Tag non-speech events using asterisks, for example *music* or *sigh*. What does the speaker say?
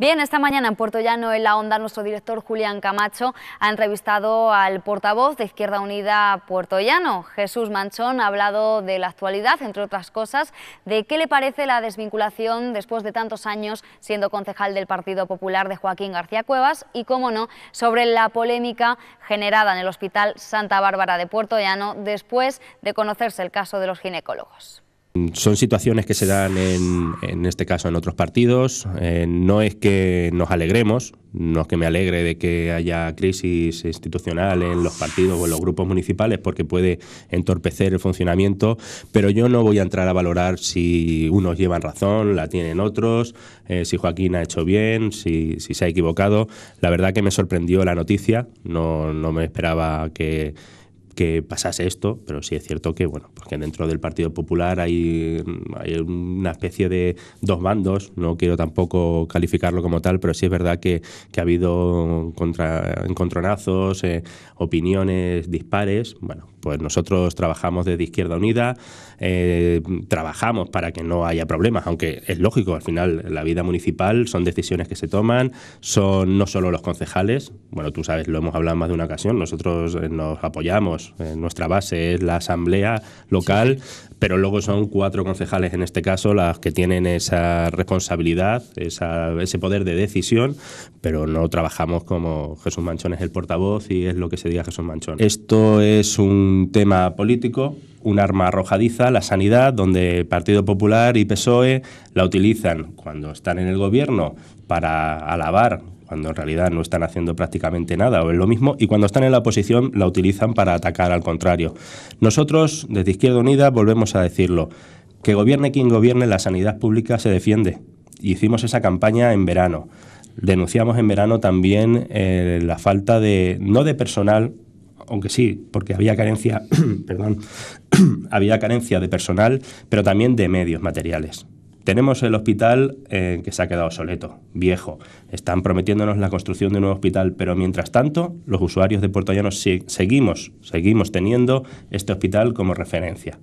Bien, esta mañana en Puerto Llano, en La Onda, nuestro director Julián Camacho ha entrevistado al portavoz de Izquierda Unida Puerto Llano, Jesús Manchón, ha hablado de la actualidad, entre otras cosas, de qué le parece la desvinculación después de tantos años siendo concejal del Partido Popular de Joaquín García Cuevas y, cómo no, sobre la polémica generada en el Hospital Santa Bárbara de Puerto Llano después de conocerse el caso de los ginecólogos. Son situaciones que se dan en, en este caso en otros partidos. Eh, no es que nos alegremos, no es que me alegre de que haya crisis institucional en los partidos o en los grupos municipales porque puede entorpecer el funcionamiento, pero yo no voy a entrar a valorar si unos llevan razón, la tienen otros, eh, si Joaquín ha hecho bien, si, si, se ha equivocado. La verdad que me sorprendió la noticia, no, no me esperaba que que pasase esto, pero sí es cierto que bueno, porque pues dentro del Partido Popular mm, hay, una especie de dos bandos, no quiero tampoco calificarlo como tal, pero sí es verdad que, que ha habido contra, encontronazos, eh, opiniones dispares. Bueno, pues nosotros trabajamos desde Izquierda Unida, eh, trabajamos para que no haya problemas, aunque es lógico, al final la vida municipal son decisiones que se toman, son no solo los concejales, bueno, tú sabes, lo hemos hablado más de una ocasión, nosotros eh, nos apoyamos eh, nuestra base es la asamblea local, pero luego son cuatro concejales en este caso las que tienen esa responsabilidad, ese poder de decisión, pero no trabajamos como Jesús Manchón es el portavoz y es lo que se diga Jesús Manchón. Esto es un tema político, un arma arrojadiza, la sanidad, donde Partido Popular y PSOE la utilizan cuando están en el gobierno para alabar cuando en realidad no están haciendo prácticamente nada o es lo mismo, y cuando están en la oposición la utilizan para atacar al contrario. Nosotros, desde Izquierda Unida, volvemos a decirlo, que gobierne quien gobierne, la sanidad pública se defiende. Hicimos esa campaña en verano. Denunciamos en verano también eh, la falta de, no de personal, aunque sí, porque había carencia, *clears throat* perdón, *clears throat* había carencia de personal, pero también de medios materiales. Tenemos el hospital eh, que se ha quedado obsoleto, viejo. Están prometiéndonos la construcción de un nuevo hospital, pero mientras tanto, los usuarios de Puerto seguimos, seguimos teniendo este hospital como referencia.